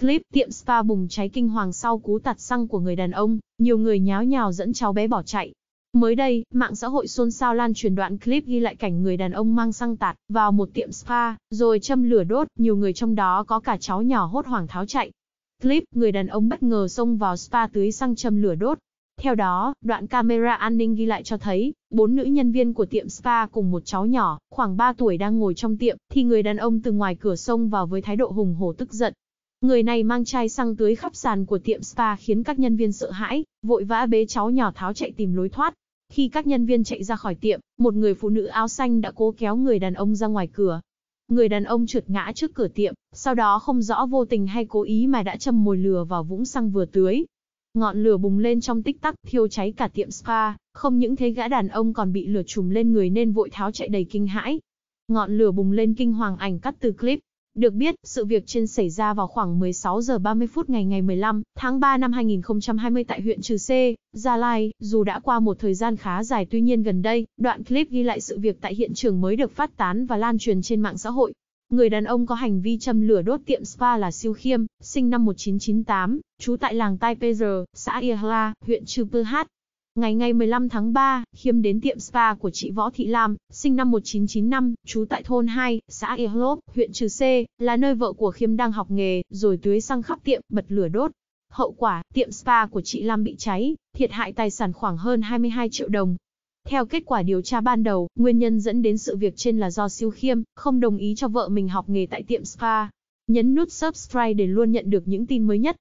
Clip tiệm spa bùng cháy kinh hoàng sau cú tạt xăng của người đàn ông, nhiều người nháo nhào dẫn cháu bé bỏ chạy. Mới đây, mạng xã hội xôn xao lan truyền đoạn clip ghi lại cảnh người đàn ông mang xăng tạt vào một tiệm spa, rồi châm lửa đốt, nhiều người trong đó có cả cháu nhỏ hốt hoảng tháo chạy. Clip, người đàn ông bất ngờ xông vào spa tưới xăng châm lửa đốt. Theo đó, đoạn camera an ninh ghi lại cho thấy, bốn nữ nhân viên của tiệm spa cùng một cháu nhỏ, khoảng 3 tuổi đang ngồi trong tiệm, thì người đàn ông từ ngoài cửa xông vào với thái độ hùng hổ tức giận, Người này mang chai xăng tưới khắp sàn của tiệm spa khiến các nhân viên sợ hãi, vội vã bế cháu nhỏ tháo chạy tìm lối thoát. Khi các nhân viên chạy ra khỏi tiệm, một người phụ nữ áo xanh đã cố kéo người đàn ông ra ngoài cửa. Người đàn ông trượt ngã trước cửa tiệm, sau đó không rõ vô tình hay cố ý mà đã châm mồi lửa vào vũng xăng vừa tưới. Ngọn lửa bùng lên trong tích tắc, thiêu cháy cả tiệm spa, không những thế gã đàn ông còn bị lửa trùm lên người nên vội tháo chạy đầy kinh hãi. Ngọn lửa bùng lên kinh hoàng ảnh cắt từ clip, được biết, sự việc trên xảy ra vào khoảng 16 giờ 30 phút ngày ngày 15 tháng 3 năm 2020 tại huyện Trừ C, Gia Lai. Dù đã qua một thời gian khá dài tuy nhiên gần đây, đoạn clip ghi lại sự việc tại hiện trường mới được phát tán và lan truyền trên mạng xã hội. Người đàn ông có hành vi châm lửa đốt tiệm spa là Siêu Khiêm, sinh năm 1998, trú tại làng Tai Pezer, xã Ihla, huyện Chư Pư Hát, Ngày ngày 15 tháng 3, Khiêm đến tiệm spa của chị Võ Thị Lam, sinh năm 1995, trú tại thôn 2, xã Ehlop, huyện Trừ C, là nơi vợ của Khiêm đang học nghề, rồi tưới xăng khắp tiệm, bật lửa đốt. Hậu quả, tiệm spa của chị Lam bị cháy, thiệt hại tài sản khoảng hơn 22 triệu đồng. Theo kết quả điều tra ban đầu, nguyên nhân dẫn đến sự việc trên là do siêu khiêm, không đồng ý cho vợ mình học nghề tại tiệm spa. Nhấn nút subscribe để luôn nhận được những tin mới nhất.